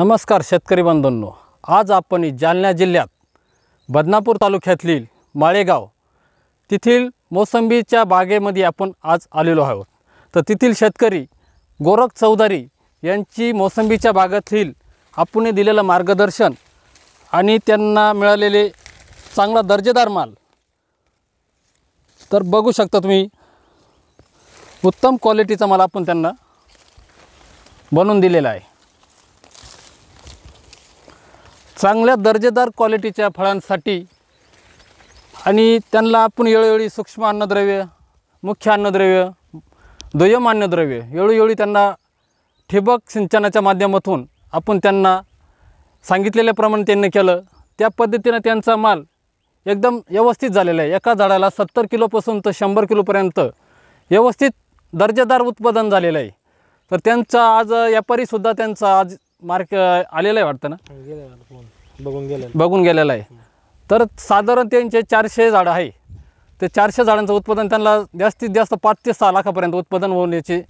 नमस्कार शेतकरी बांधवांनो आज आपण जालना जिल्ह्यात बदनापूर तालुक्यातील माळेगाव तेथील मोसंबीच्या बागेमध्ये आपण आज आलेलो आहोत तर तेथील शेतकरी गोरख चौधरी यांची मोसंबीच्या बागेतील आपण दिलेलं मार्गदर्शन आणि त्यांना मिळालेले चांगला दर्जेदार माल तर बघू शकता तुम्ही उत्तम क्वालिटीचा माल आपण त्यांना बनवून दिलेला आहे चांगल्या दर्जेदार क्वालिटीच्या फळांसाठी आणि त्यांना आपण वेळोवेळी सूक्ष्म अन्नद्रव्य मुख्य अन्नद्रव्य दुय्यम अन्नद्रव्य वेळोवेळी त्यांना ठिबक सिंचनाच्या माध्यमातून आपण त्यांना सांगितलेल्याप्रमाणे त्यांनी केलं त्या पद्धतीनं त्यांचा माल एकदम व्यवस्थित झालेला आहे एका झाडाला सत्तर किलोपासून तर शंभर किलोपर्यंत व्यवस्थित दर्जेदार उत्पादन झालेलं आहे तर त्यांचा आज व्यापारीसुद्धा त्यांचा आज मार्क आलेला आहे वाटतं ना बघून गेले बघून गेलेला आहे तर साधारण त्यांचे चारशे झाडं आहे ते चारशे झाडांचं उत्पादन त्यांना जास्तीत जास्त पाच ते सहा लाखापर्यंत उत्पादन होण्याची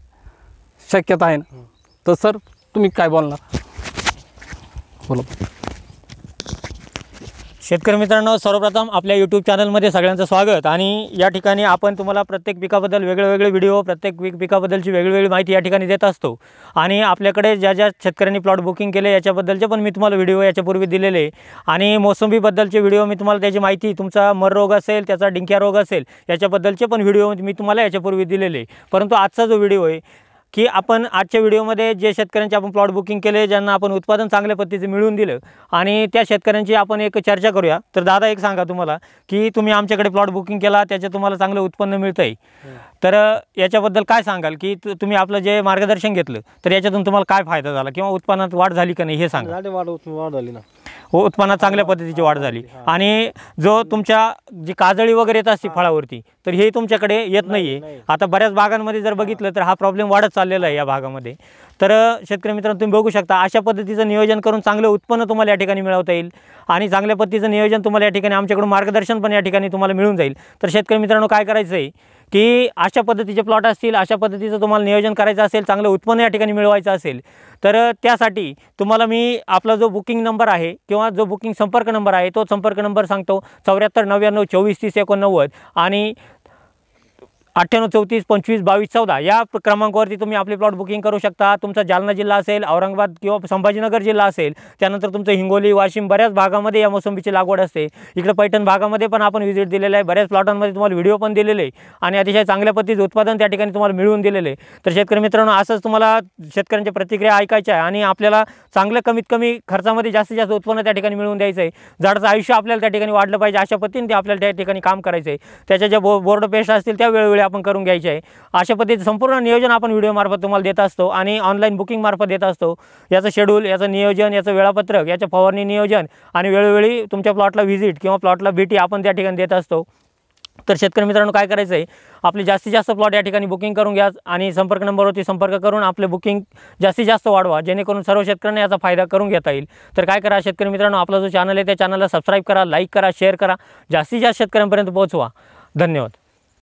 शक्यता आहे ना तर सर तुम्ही काय बोलणार बोला शेतकरी मित्रांनो सर्वप्रथम आपल्या यूट्यूब चॅनलमध्ये सगळ्यांचं स्वागत आणि या ठिकाणी आपण तुम्हाला प्रत्येक पिकाबद्दल वेगळेवेगळे व्हिडिओ प्रत्येक पीक पिकाबद्दलची वेगळीवेगळी माहिती या ठिकाणी देत असतो आणि आपल्याकडे ज्या ज्या शेतकऱ्यांनी प्लॉट बुकिंग केले याच्याबद्दलचे पण मी तुम्हाला व्हिडिओ याच्यापूर्वी दिलेले आणि मोसंबीबद्दलचे व्हिडिओ मी तुम्हाला त्याची माहिती तुमचा मर रोग असेल त्याचा डिंक्या रोग असेल याच्याबद्दलचे पण व्हिडिओ मी तुम्हाला याच्यापूर्वी दिलेले परंतु आजचा जो व्हिडिओ आहे की आपण आजच्या व्हिडिओमध्ये जे शेतकऱ्यांचे आपण प्लॉट बुकिंग केले ज्यांना आपण उत्पादन चांगल्या पद्धतीचं मिळवून दिलं आणि त्या शेतकऱ्यांची आपण एक चर्चा करूया तर दादा एक सांगा तुम्हाला की तुम्ही आमच्याकडे प्लॉट बुकिंग केला त्याचे तुम्हाला चांगलं उत्पन्न मिळतं आहे तर याच्याबद्दल काय सांगाल की तुम्ही आपलं जे मार्गदर्शन घेतलं तर याच्यातून तुम्हाला काय फायदा झाला किंवा उत्पन्नात वाढ झाली का नाही हे सांगा वाढ वाढ झाली ना उत्पन्नात चांगल्या पद्धतीची वाढ झाली आणि जो तुमच्या जी काजळी वगैरे येत असते फळावरती तर हे तुमच्याकडे येत नाही आहे आता बऱ्याच भागांमध्ये जर बघितलं तर हा प्रॉब्लेम वाढत चाललेला आहे या भागामध्ये तर शेतकरी मित्रांनो तुम्ही बघू शकता अशा पद्धतीचं नियोजन करून चांगलं उत्पन्न तुम्हाला या ठिकाणी मिळवता येईल आणि चांगल्या पद्धतीचं नियोजन तुम्हाला या ठिकाणी आमच्याकडून मार्गदर्शन पण या ठिकाणी तुम्हाला मिळून जाईल तर शेतकरी मित्रांनो काय करायचं आहे की अशा पद्धतीचे प्लॉट असतील अशा पद्धतीचं तुम्हाला नियोजन करायचं असेल चांगलं उत्पन्न या ठिकाणी मिळवायचं असेल तर त्यासाठी तुम्हाला मी आपला जो बुकिंग नंबर आहे किंवा जो बुकिंग संपर्क नंबर आहे तो संपर्क नंबर सांगतो चौऱ्याहत्तर नव्याण्णव चोवीस तीस एकोणनव्वद आणि अठ्ठ्याण्णव चौतीस पंचवीस बावीस चौदा या क्रमांकावरती तुम्ही आपले प्लॉट बुकिंग करू शकता तुमचा जालना जिल्हा असेल औरंगाबाद किंवा संभाजीनगर जिल्हा असेल त्यानंतर तुमचं हिंगोली वाशिम बऱ्याच भागामध्ये या मोसंबीची लागवड असते इकडे पैठण भागामध्ये पण आपण व्हिजिट दिलेलं आहे बऱ्याच प्लॉटांमध्ये तुम्हाला व्हिडिओ पण दिलेले आणि अतिशय चांगल्या पद्धतीचं उत्पादन त्या ठिकाणी तुम्हाला मिळवून दिलेले तर शेतकरी मित्रांनो असंच तुम्हाला शेतकऱ्यांच्या प्रतिक्रिया ऐकायच्या आहे आणि आपल्याला चांगलं कमीत कमी खर्चामध्ये जास्तीत जास्त उत्पन्न त्या ठिकाणी मिळवून द्यायचं आहे झाडाचं आयुष्य आपल्याला त्या ठिकाणी वाढलं पाहिजे अशा पद्धतीने ते आपल्याला त्या ठिकाणी काम करायचं आहे त्याच्या ज्या बो बोर्ड पेस्ट असतील त्या वेळोवेळी आपण करून घ्यायचे आहे अशा पद्धतीचं संपूर्ण नियोजन आपण व्हिडिओमार्फत तुम्हाला देत असतो आणि ऑनलाईन बुकिंगमार्फत देत असतो याचं शेड्यूल याचं नियोजन याचं वेळापत्रक याचं फवारणी नियोजन आणि वेळोवेळी तुमच्या प्लॉटला व्हिजिट किंवा प्लॉटला भेटी आपण त्या ठिकाणी देत असतो तर शेतकरी मित्रांनो काय करायचं आहे आपले जास्तीत जास्त प्लॉट या ठिकाणी बुकिंग करून घ्या आणि संपर्क नंबरवरती संपर्क करून आपले बुकिंग जास्तीत जास्त वाढवा जेणेकरून सर्व शेतकऱ्यांना याचा फायदा करून घेता येईल तर काय करा शेतकरी मित्रांनो आपला जो चॅनल आहे त्या चॅनलला सबस्क्राईब करा लाईक करा शेअर करा जास्तीत जास्त शेतकऱ्यांपर्यंत पोहोचवा धन्यवाद